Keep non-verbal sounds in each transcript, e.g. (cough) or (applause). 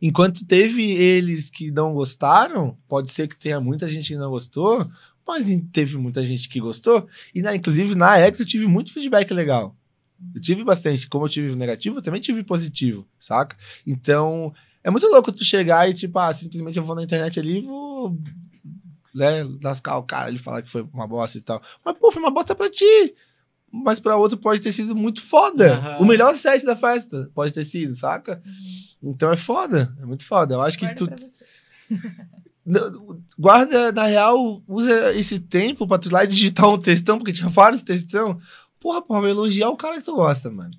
enquanto teve eles que não gostaram, pode ser que tenha muita gente que não gostou, mas teve muita gente que gostou. E, na, inclusive, na ex eu tive muito feedback legal. Eu tive bastante. Como eu tive negativo, eu também tive positivo, saca? Então, é muito louco tu chegar e, tipo, ah, simplesmente eu vou na internet ali e vou. Né, lascar o cara, ele falar que foi uma bosta e tal. Mas, pô, foi uma bosta pra ti mas para outro pode ter sido muito foda. Uhum. O melhor set da festa pode ter sido, saca? Uhum. Então é foda, é muito foda. Eu acho que tu. (laughs) Guarda, na real, usa esse tempo pra tu ir lá e digitar um textão, porque tinha vários textão. Porra, porra, elogiar o cara que tu gosta, mano.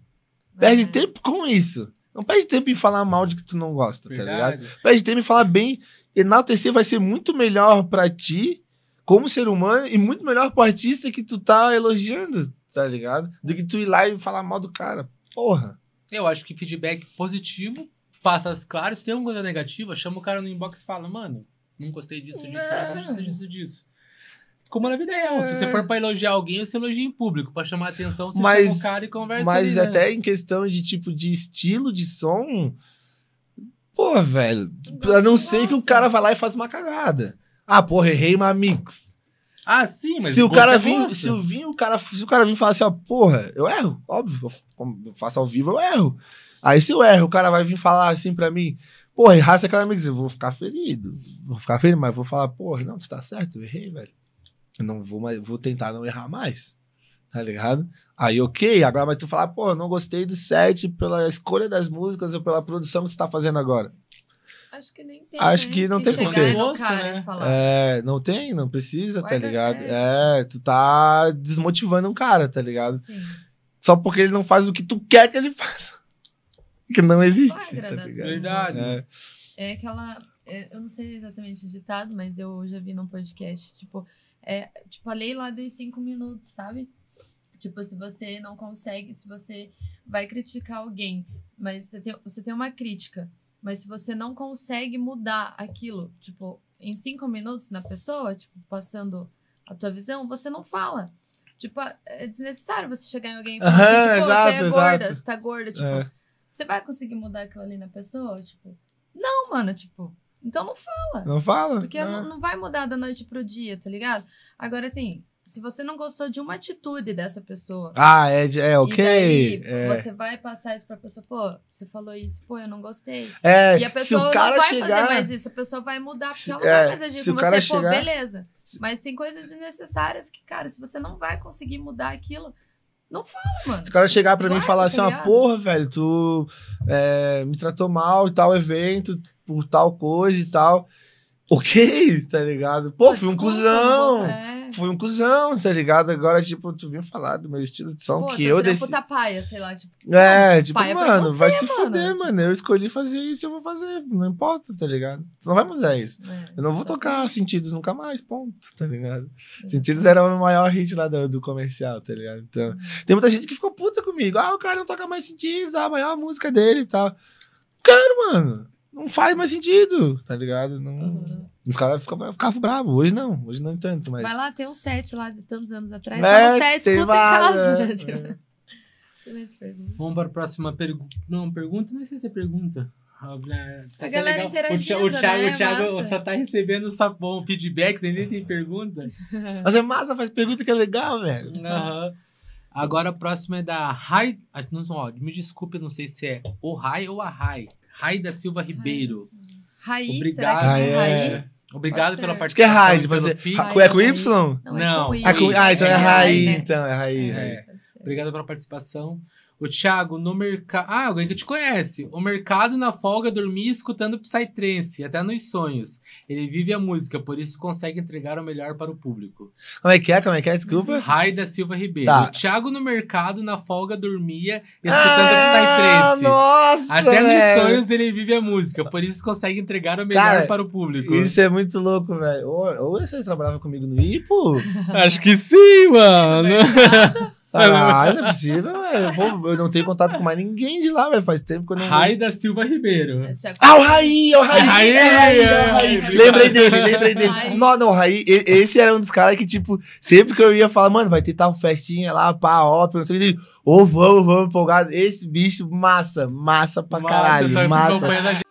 Perde uhum. tempo com isso. Não perde tempo em falar mal de que tu não gosta, Verdade. tá ligado? Perde tempo em falar bem. Enaltecer vai ser muito melhor para ti, como ser humano, e muito melhor pro artista que tu tá elogiando, tá ligado? Do que tu ir lá e falar mal do cara. Porra. Eu acho que feedback positivo passa as claras. Se tem alguma coisa negativa, chama o cara no inbox e fala, mano, não gostei disso, disso, disso, é. disso, disso, disso. Como na vida real. É. Se você é. for pra elogiar alguém, você elogia em público. Pra chamar atenção, você mas, chama o cara e conversa Mas ali, né? até em questão de tipo de estilo de som, pô, velho, a não ser que o cara vá lá e faz uma cagada. Ah, porra, errei uma mix. Ah, sim, mas se o cara é vir, se o o cara, se o cara vir falar assim, ó, porra, eu erro, óbvio, eu faço ao vivo, eu erro. Aí se eu erro, o cara vai vir falar assim pra mim, porra, errar aquela amiga, eu vou ficar ferido, vou ficar ferido, mas vou falar, porra, não, tu tá certo, eu errei, velho. Eu não vou mais, vou tentar não errar mais, tá ligado? Aí, ok, agora vai tu falar, porra, não gostei do set pela escolha das músicas ou pela produção que tu tá fazendo agora. Acho que nem tem. Acho né? que não tem, tem porquê. Né? É, não tem, não precisa, tá Guarda tá ligado? É, tu tá desmotivando um cara, tá ligado? Sim. Só porque ele não faz o que tu quer que ele (laughs) faça. Que não existe, tá ligado? Verdade. É. é aquela. É, eu não sei exatamente o ditado, mas eu já vi num podcast, tipo, é, tipo, a lei lá dos cinco minutos, sabe? Tipo, se você não consegue, se você vai criticar alguém, mas você tem, você tem uma crítica mas se você não consegue mudar aquilo, tipo, em cinco minutos na pessoa, tipo, passando a tua visão, você não fala. Tipo, é desnecessário você chegar em alguém e falar uhum, assim, tipo, exato, você é gorda, exato. você tá gorda, é. tipo, é. você vai conseguir mudar aquilo ali na pessoa? Tipo, não, mano, tipo, então não fala. Não fala. Porque não, é. não vai mudar da noite pro dia, tá ligado? Agora, assim, se você não gostou de uma atitude dessa pessoa. Ah, é, é ok. Daí, é. Você vai passar isso pra pessoa, pô, você falou isso, pô, eu não gostei. É, e a pessoa se o cara não vai chegar, fazer mais isso, a pessoa vai mudar, porque se, ela não é, vai mais agir com você, chegar, pô, beleza. Se, Mas tem coisas desnecessárias que, cara, se você não vai conseguir mudar aquilo. Não fala, mano. Se o cara chegar pra mim e falar tá assim, ó, ah, porra, velho, tu é, me tratou mal e tal evento, por tal coisa e tal. Ok, tá ligado? Pô, Pô fui um cuzão. É fui um cuzão, tá ligado? Agora, tipo, tu vinha falar do meu estilo de som Pô, que eu desse. puta tá paia, sei lá. Tipo, é, tipo, mano, você, vai se mano. fuder, mano. Eu escolhi fazer isso, eu vou fazer. Não importa, tá ligado? Tu não vai mudar é, isso. É, eu não vou tocar que... Sentidos nunca mais, ponto, tá ligado? É. Sentidos era o maior hit lá do, do comercial, tá ligado? Então, uhum. tem muita gente que ficou puta comigo. Ah, o cara não toca mais Sentidos, ah, a maior música dele e tal. Cara, mano, não faz mais sentido, tá ligado? Não. Uhum os caras ficavam ficava bravos. Hoje não, hoje não tanto, mas... Vai lá, tem um set lá de tantos anos atrás. É, só um set, escuta em casa. Né, é. Tipo. Vamos para a próxima pergunta. Não, pergunta? Não sei se é pergunta. É, a tá galera, tá a galera interagindo, o, Thiago, né? o Thiago só tá recebendo só bom feedback, você nem tem pergunta. (laughs) Mas é massa, faz pergunta que é legal, velho. Uhum. Agora a próxima é da Rai. Ah, não, ó, me desculpe, não sei se é o Rai ou a Rai. Rai da Silva Ribeiro. Ai, é ah, é. Raiz, Obrigado. será que é Obrigado pela participação. Que é raiz, pode ser. É com Y? Não. não. É com I. Ah, ah, então é, é raiz, então, é raiz. Obrigado pela participação. O Thiago, no mercado. Ah, alguém que te conhece. O mercado na folga dormia escutando Psytrance, até nos sonhos. Ele vive a música, por isso consegue entregar o melhor para o público. Como é que é? Como é que é? Desculpa. Raida Silva Ribeiro. Tá. O Thiago no mercado na folga dormia escutando ah, Psytrance. Nossa! Até véio. nos sonhos ele vive a música, por isso consegue entregar o melhor Cara, para o público. Isso é muito louco, velho. Ou, ou você trabalhava comigo no IPO? (laughs) Acho que sim, mano. (laughs) Ah, não ah, é possível, velho. Eu, eu não tenho contato com mais ninguém de lá, velho. Faz tempo que eu não. Rai da Silva Ribeiro. É, ah, o Raí, é o Raí. Raí, é, Raí, é, é, Raí. É, lembrei dele, lembrei dele. Raí. Não, não, o Raí. Esse era um dos caras que, tipo, sempre que eu ia falar, mano, vai ter tal festinha lá, pá, ópera, não sei o que. Ô, oh, vamos, vamos, empolgado. Esse bicho, massa, massa pra massa, caralho. Tá massa.